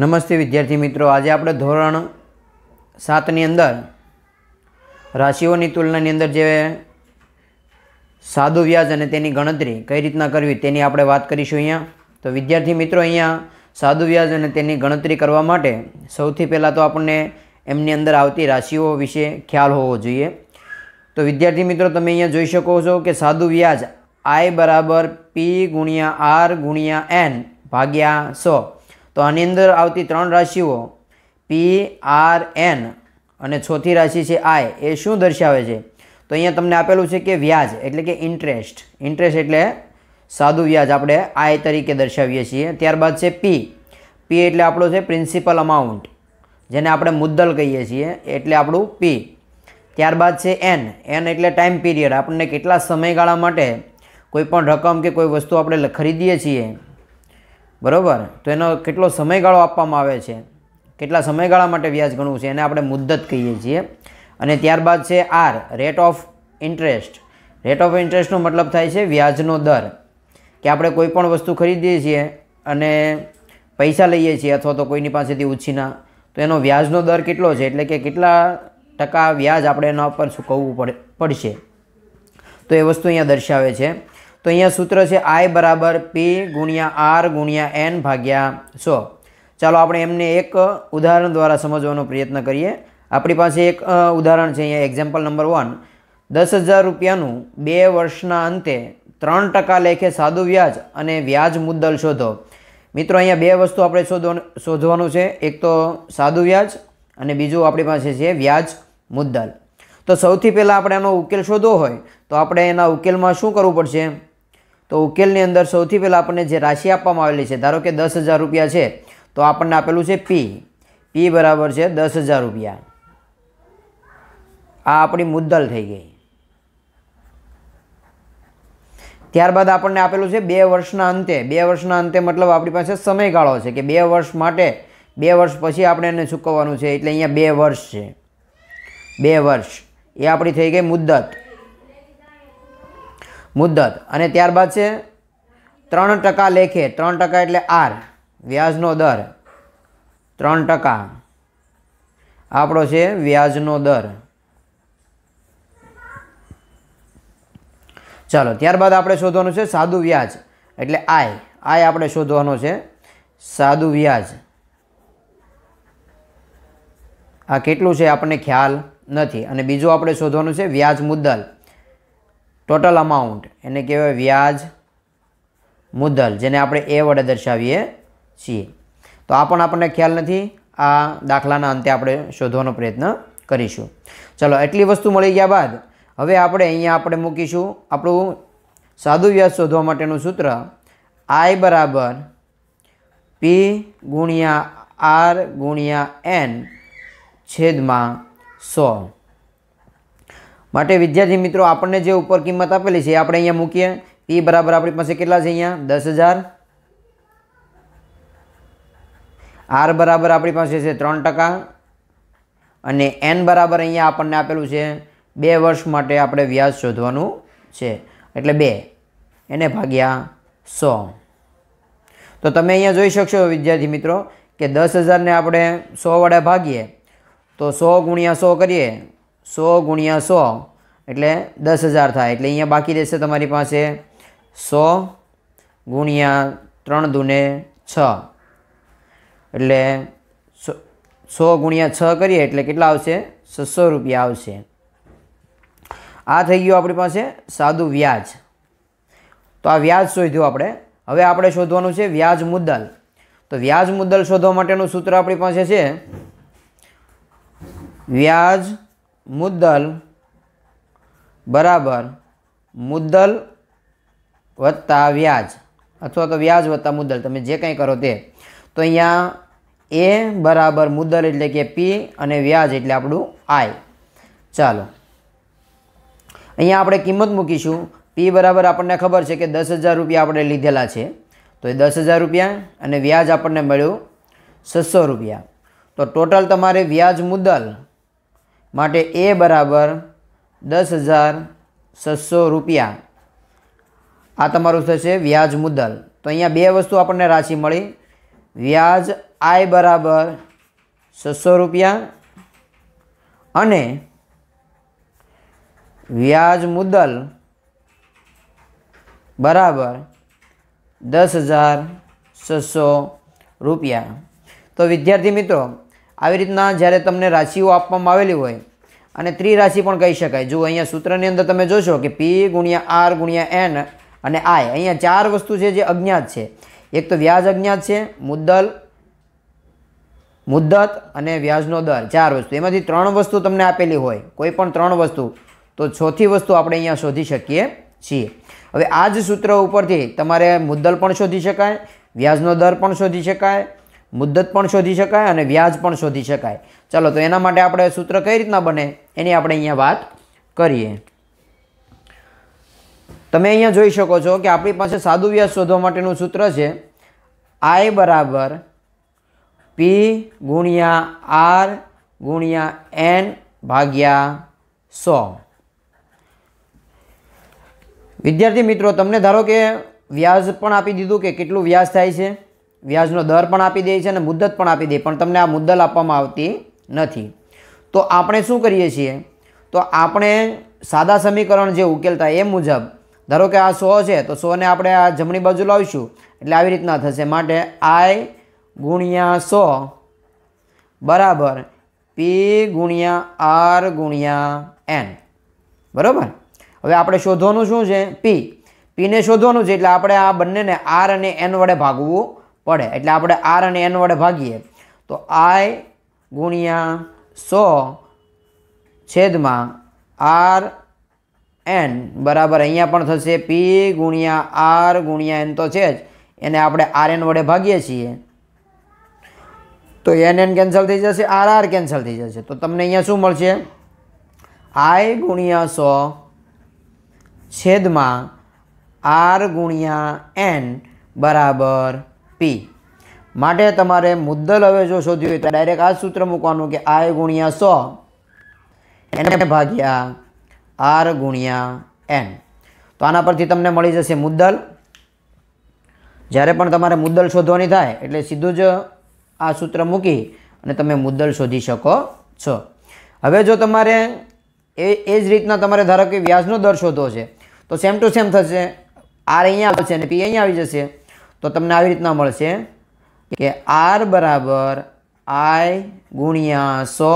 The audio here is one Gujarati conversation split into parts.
નમસ્તે વિદ્યાર્થી મિત્રો આજે આપણે ધોરણ સાતની અંદર રાશિઓની તુલનાની અંદર જે સાદું વ્યાજ અને તેની ગણતરી કઈ રીતના કરવી તેની આપણે વાત કરીશું અહીંયા તો વિદ્યાર્થી મિત્રો અહીંયા સાદુ વ્યાજ અને તેની ગણતરી કરવા માટે સૌથી પહેલાં તો આપણને એમની અંદર આવતી રાશિઓ વિશે ખ્યાલ હોવો જોઈએ તો વિદ્યાર્થી મિત્રો તમે અહીંયા જોઈ શકો છો કે સાદું વ્યાજ આઈ બરાબર પી ગુણ્યા આર ગુણ્યા એન ભાગ્યા સો તો આની અંદર આવતી ત્રણ રાશિઓ પી આર એન અને ચોથી રાશિ છે આય એ શું દર્શાવે છે તો અહીંયા તમને આપેલું છે કે વ્યાજ એટલે કે ઇન્ટરેસ્ટ ઇન્ટરેસ્ટ એટલે સાદું વ્યાજ આપણે આય તરીકે દર્શાવીએ છીએ ત્યારબાદ છે પી પી એટલે આપણો છે પ્રિન્સિપલ અમાઉન્ટ જેને આપણે મુદ્દલ કહીએ છીએ એટલે આપણું પી ત્યારબાદ છે એન એન એટલે ટાઈમ પીરિયડ આપણને કેટલા સમયગાળા માટે કોઈ પણ રકમ કે કોઈ વસ્તુ આપણે ખરીદીએ છીએ બરાબર તો એનો કેટલો સમયગાળો આપવામાં આવે છે કેટલા સમયગાળા માટે વ્યાજ ગણવું છે એને આપણે મુદ્દત કહીએ છીએ અને ત્યારબાદ છે R rate of interest rate of ઇન્ટરેસ્ટનો મતલબ થાય છે વ્યાજનો દર કે આપણે કોઈ પણ વસ્તુ ખરીદીએ છીએ અને પૈસા લઈએ છીએ અથવા તો કોઈની પાસેથી ઉછીના તો એનો વ્યાજનો દર કેટલો છે એટલે કે કેટલા ટકા વ્યાજ આપણે એના ઉપર ચૂકવવું પડે પડશે તો એ વસ્તુ અહીંયા દર્શાવે છે તો અહીંયા સૂત્ર છે આઈ બરાબર પી ગુણ્યા આર ગુણ્યા એન ભાગ્યા સો ચાલો આપણે એમને એક ઉદાહરણ દ્વારા સમજવાનો પ્રયત્ન કરીએ આપણી પાસે એક ઉદાહરણ છે અહીંયા એક્ઝામ્પલ નંબર વન દસ હજાર રૂપિયાનું બે વર્ષના અંતે ત્રણ ટકા લેખે સાદું વ્યાજ અને વ્યાજ મુદ્દલ શોધો મિત્રો અહીંયા બે વસ્તુ આપણે શોધો શોધવાનું છે એક તો સાદું વ્યાજ અને બીજું આપણી પાસે છે વ્યાજ મુદ્દલ તો સૌથી પહેલાં આપણે એનો ઉકેલ શોધવો હોય તો આપણે એના ઉકેલમાં શું કરવું પડશે તો ઉકેલની અંદર સૌથી પહેલાં આપણને જે રાશિ આપવામાં આવેલી છે ધારો કે દસ હજાર રૂપિયા છે તો આપણને આપેલું છે પી પી બરાબર છે દસ હજાર રૂપિયા આ આપણી મુદ્દલ થઈ ગઈ ત્યારબાદ આપણને આપેલું છે બે વર્ષના અંતે બે વર્ષના અંતે મતલબ આપણી પાસે સમયગાળો છે કે બે વર્ષ માટે બે વર્ષ પછી આપણે એને ચૂકવવાનું છે એટલે અહીંયા બે વર્ષ છે બે વર્ષ એ આપણી થઈ ગઈ મુદ્દત મુદ્દત અને ત્યારબાદ છે ત્રણ ટકા લેખે ત્રણ ટકા એટલે આર વ્યાજનો દર ત્રણ ટકા આપણો છે વ્યાજનો દર ચાલો ત્યારબાદ આપણે શોધવાનું છે સાદું વ્યાજ એટલે આય આય આપણે શોધવાનો છે સાદું વ્યાજ આ કેટલું છે આપણને ખ્યાલ નથી અને બીજું આપણે શોધવાનું છે વ્યાજ મુદ્દલ ટોટલ અમાઉન્ટ એને કહેવાય વ્યાજ મુદ્દલ જેને આપણે એ વડે દર્શાવીએ છીએ તો આ પણ આપણને ખ્યાલ નથી આ દાખલાના અંતે આપણે શોધવાનો પ્રયત્ન કરીશું ચલો એટલી વસ્તુ મળી ગયા બાદ હવે આપણે અહીંયા આપણે મૂકીશું આપણું સાદું વ્યાજ શોધવા માટેનું સૂત્ર આઈ બરાબર પી ગુણ્યા આર ગુણ્યા એન છેદમાં સો માટે વિદ્યાર્થી મિત્રો આપણને જે ઉપર કિંમત આપેલી છે આપણે અહીંયા મૂકીએ પી બરાબર આપણી પાસે કેટલા છે અહીંયા દસ હજાર આર બરાબર આપણી પાસે છે ત્રણ ટકા અને એન બરાબર અહીંયા આપણને આપેલું છે બે વર્ષ માટે આપણે વ્યાજ શોધવાનું છે એટલે બે એને ભાગ્યા સો તો તમે અહીંયા જોઈ શકશો વિદ્યાર્થી મિત્રો કે દસ હજારને આપણે સો વડે ભાગીએ તો સો ગુણ્યા સો કરીએ સો ગુણ્યા સો એટલે દસ હજાર થાય એટલે અહીંયા બાકી રહેશે તમારી પાસે સો ગુણ્યા ત્રણ દૂને છ એટલે સો ગુણ્યા છ કરીએ એટલે કેટલા આવશે છસો રૂપિયા આવશે આ થઈ ગયું આપણી પાસે સાદું વ્યાજ તો આ વ્યાજ શોધ્યું આપણે હવે આપણે શોધવાનું છે વ્યાજ મુદ્દલ તો વ્યાજ મુદ્દલ શોધવા માટેનું સૂત્ર આપણી પાસે છે વ્યાજ મુદ્દલ બરાબર મુદ્દલ વત્તા વ્યાજ અથવા તો વ્યાજ વત્તા મુદ્દલ તમે જે કંઈ કરો તે તો અહીંયા એ બરાબર મુદ્દલ એટલે કે પી અને વ્યાજ એટલે આપણું આય ચાલો અહીંયા આપણે કિંમત મૂકીશું પી બરાબર આપણને ખબર છે કે દસ હજાર રૂપિયા આપણે લીધેલા છે તો એ દસ હજાર રૂપિયા અને વ્યાજ આપણને મળ્યું છસો રૂપિયા તો ટોટલ તમારે વ્યાજ મુદ્દલ માટે એ બરાબર દસ હજાર છસો રૂપિયા આ તમારું થશે વ્યાજ મુદ્દલ તો અહીંયા બે વસ્તુ આપણને રાશિ મળી વ્યાજ આય બરાબર છસો રૂપિયા અને વ્યાજ મુદ્દલ બરાબર દસ હજાર છસો રૂપિયા તો વિદ્યાર્થી મિત્રો આવી રીતના જ્યારે તમને રાશિઓ આપવામાં આવેલી હોય અને ત્રિરાશિ પણ કહી શકાય જો અહીંયા સૂત્રની અંદર તમે જોશો કે પી ગુણ્યા આર ગુણ્યા એન અને આય અહીંયા ચાર વસ્તુ છે જે અજ્ઞાત છે એક તો વ્યાજ અજ્ઞાત છે મુદ્દલ મુદ્દત અને વ્યાજનો દર ચાર વસ્તુ એમાંથી ત્રણ વસ્તુ તમને આપેલી હોય કોઈ પણ ત્રણ વસ્તુ તો ચોથી વસ્તુ આપણે અહીંયા શોધી શકીએ છીએ હવે આ જ સૂત્ર ઉપરથી તમારે મુદ્દલ પણ શોધી શકાય વ્યાજનો દર પણ શોધી શકાય મુદ્દત પણ શોધી શકાય અને વ્યાજ પણ શોધી શકાય ચાલો તો એના માટે આપણે સૂત્ર કઈ રીતના બને એની આપણે અહીંયા વાત કરીએ તમે અહીંયા જોઈ શકો છો કે આપણી પાસે સાદું વ્યાજ શોધવા માટેનું સૂત્ર છે આઈ બરાબર પી ગુણ્યા આર ગુણ્યા એન ભાગ્યા સો વિદ્યાર્થી મિત્રો તમને ધારો કે વ્યાજ પણ આપી દીધું કે કેટલું વ્યાજ થાય છે વ્યાજનો દર પણ આપી દે છે અને મુદ્દત પણ આપી દે પણ તમને આ મુદ્દલ આપવામાં આવતી નથી તો આપણે શું કરીએ છીએ તો આપણે સાદા સમીકરણ જે ઉકેલતા એ મુજબ ધારો કે આ સો છે તો સોને આપણે આ જમણી બાજુ લાવીશું એટલે આવી રીતના થશે માટે આઈ ગુણ્યા સો બરાબર પી ગુણ્યા આર ગુણ્યા એન બરાબર હવે આપણે શોધવાનું શું છે પી પીને શોધવાનું છે એટલે આપણે આ બંનેને આર અને એન વડે ભાગવું પડે એટલે આપણે આર અને એન વડે ભાગીએ તો આઈ ગુણ્યા સો છેદમાં આર એન બરાબર અહીંયા પણ થશે પી ગુણ્યા આર ગુણ્યા એન તો છે જ એને આપણે આર એન વડે ભાગીએ છીએ તો એન એન કેન્સલ થઈ જશે આર આર કેન્સલ થઈ જશે તો તમને અહીંયા શું મળશે આઈ ગુણ્યા સો છેદમાં આર ગુણ્યા એન બરાબર પી માટે તમારે મુદ્દલ હવે જો શોધવી હોય તો ડાયરેક્ટ આ સૂત્ર મૂકવાનું કે આ ગુણ્યા સો એને ભાગ્યા આર ગુણ્યા એન તો આના પરથી તમને મળી જશે મુદ્દલ જ્યારે પણ તમારે મુદ્દલ શોધવાની થાય એટલે સીધું જ આ સૂત્ર મૂકી અને તમે મુદ્દલ શોધી શકો છો હવે જો તમારે એ એ જ રીતના તમારે ધારો કે વ્યાજનો દર શોધવો છે તો સેમ ટુ સેમ થશે આર અહીંયા આવશે અને પી અહીંયા આવી જશે તો તમને આવી રીતના મળશે કે આર બરાબર આઈ ગુણ્યા સો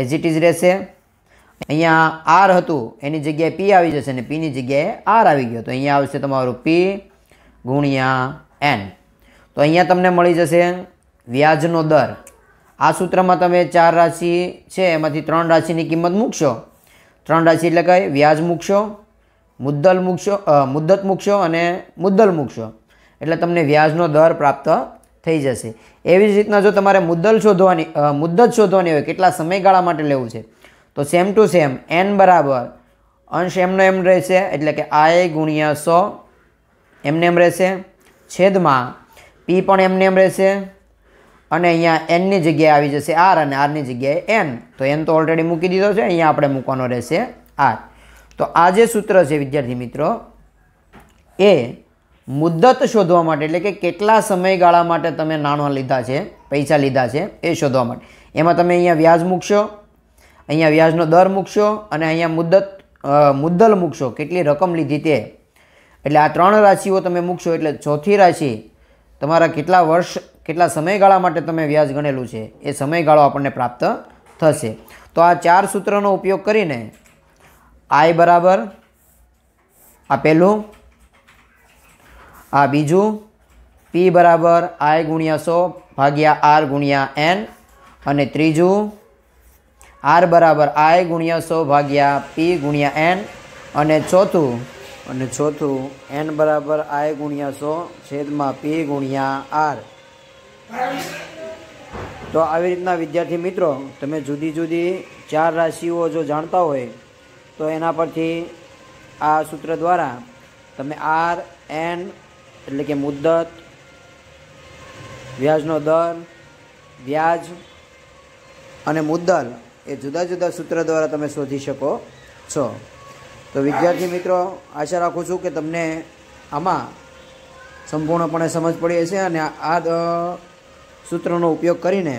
એઝ ઇટ ઇઝ રહેશે અહીંયા આર હતું એની જગ્યાએ પી આવી જશે ને પીની જગ્યાએ આર આવી ગયો તો અહીંયા આવશે તમારું પી ગુણ્યા એન તો અહીંયા તમને મળી જશે વ્યાજનો દર આ સૂત્રમાં તમે ચાર રાશિ છે એમાંથી ત્રણ રાશિની કિંમત મૂકશો ત્રણ રાશિ એટલે કઈ વ્યાજ મૂકશો મુદ્દલ મૂકશો મુદ્દત મૂકશો અને મુદ્દલ મૂકશો એટલે તમને વ્યાજનો દર પ્રાપ્ત થઈ જશે એવી જ રીતના જો તમારે મુદ્દલ શોધવાની મુદ્દત શોધવાની હોય કેટલા સમયગાળા માટે લેવું છે તો સેમ ટુ સેમ એન બરાબર અંશ એમનો એમ રહેશે એટલે કે આય ગુણ્યા સો એમને એમ રહેશે છેદમાં પી પણ એમને એમ રહેશે અને અહીંયા એનની જગ્યાએ આવી જશે આર અને આરની જગ્યાએ એન તો એન તો ઓલરેડી મૂકી દીધો છે અહીંયા આપણે મૂકવાનો રહેશે આર તો આ જે સૂત્ર છે વિદ્યાર્થી મિત્રો એ મુદ્દત શોધવા માટે એટલે કે કેટલા સમયગાળા માટે તમે નાણાં લીધા છે પૈસા લીધા છે એ શોધવા માટે એમાં તમે અહીંયા વ્યાજ મૂકશો અહીંયા વ્યાજનો દર મૂકશો અને અહીંયા મુદ્દત મુદ્દલ મૂકશો કેટલી રકમ લીધી તે એટલે આ ત્રણ રાશિઓ તમે મૂકશો એટલે ચોથી રાશિ તમારા કેટલા વર્ષ કેટલા સમયગાળા માટે તમે વ્યાજ ગણેલું છે એ સમયગાળો આપણને પ્રાપ્ત થશે તો આ ચાર સૂત્રનો ઉપયોગ કરીને આય બરાબર આ પહેલું આ બીજું પી બરાબર આઈ ગુણ્યા સો ભાગ્યા આર ગુણ્યા એન અને ત્રીજું આર બરાબર આઈ ગુણ્યા સો ભાગ્યા પી ગુણ્યા એન અને ચોથું અને ચોથું એન બરાબર આઈ ગુણ્યા સો છેદમાં પી ગુણ્યા આર તો આવી રીતના વિદ્યાર્થી મિત્રો તમે જુદી જુદી ચાર રાશિઓ જો જાણતા હોય તો એના પરથી આ સૂત્ર દ્વારા તમે આર એન એટલે કે મુદ્દત વ્યાજનો દર વ્યાજ અને મુદ્દલ એ જુદા જુદા સૂત્ર દ્વારા તમે શોધી શકો છો તો વિદ્યાર્થી મિત્રો આશા રાખું છું કે તમને આમાં સંપૂર્ણપણે સમજ પડી હશે અને આ સૂત્રનો ઉપયોગ કરીને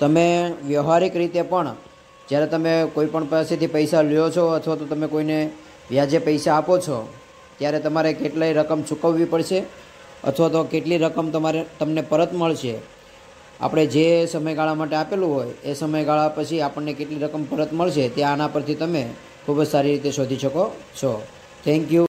તમે વ્યવહારિક રીતે પણ જ્યારે તમે કોઈ પણ પાસેથી પૈસા લ્યો છો અથવા તો તમે કોઈને વ્યાજે પૈસા આપો છો ત્યારે તમારે કેટલી રકમ ચૂકવવી પડશે અથવા તો કેટલી રકમ તમારે તમને પરત મળશે આપણે જે સમયગાળા માટે આપેલું હોય એ સમયગાળા પછી આપણને કેટલી રકમ પરત મળશે તે આના પરથી તમે ખૂબ જ સારી રીતે શોધી શકો છો થેન્ક યુ